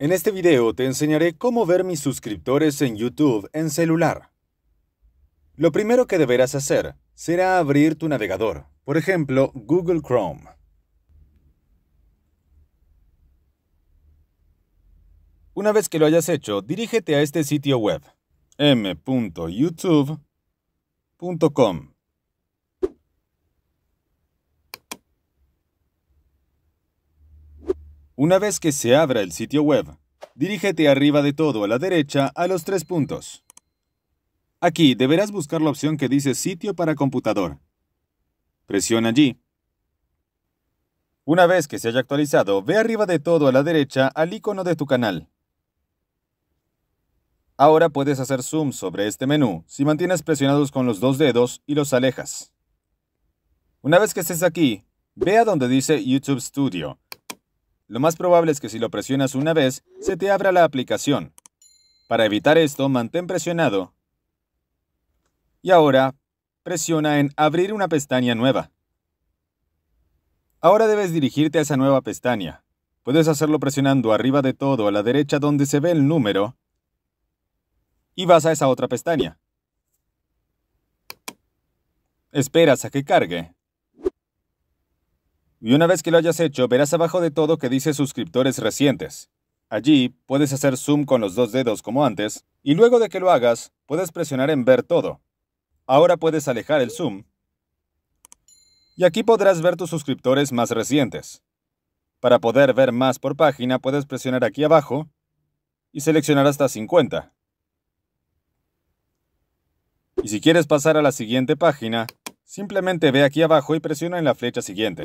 En este video te enseñaré cómo ver mis suscriptores en YouTube en celular. Lo primero que deberás hacer será abrir tu navegador, por ejemplo Google Chrome. Una vez que lo hayas hecho, dirígete a este sitio web, m.youtube.com. Una vez que se abra el sitio web, dirígete arriba de todo a la derecha a los tres puntos. Aquí deberás buscar la opción que dice Sitio para computador. Presiona allí. Una vez que se haya actualizado, ve arriba de todo a la derecha al icono de tu canal. Ahora puedes hacer zoom sobre este menú si mantienes presionados con los dos dedos y los alejas. Una vez que estés aquí, ve a donde dice YouTube Studio lo más probable es que si lo presionas una vez, se te abra la aplicación. Para evitar esto, mantén presionado. Y ahora, presiona en Abrir una pestaña nueva. Ahora debes dirigirte a esa nueva pestaña. Puedes hacerlo presionando arriba de todo a la derecha donde se ve el número y vas a esa otra pestaña. Esperas a que cargue. Y una vez que lo hayas hecho, verás abajo de todo que dice suscriptores recientes. Allí puedes hacer zoom con los dos dedos como antes, y luego de que lo hagas, puedes presionar en ver todo. Ahora puedes alejar el zoom. Y aquí podrás ver tus suscriptores más recientes. Para poder ver más por página, puedes presionar aquí abajo y seleccionar hasta 50. Y si quieres pasar a la siguiente página, simplemente ve aquí abajo y presiona en la flecha siguiente.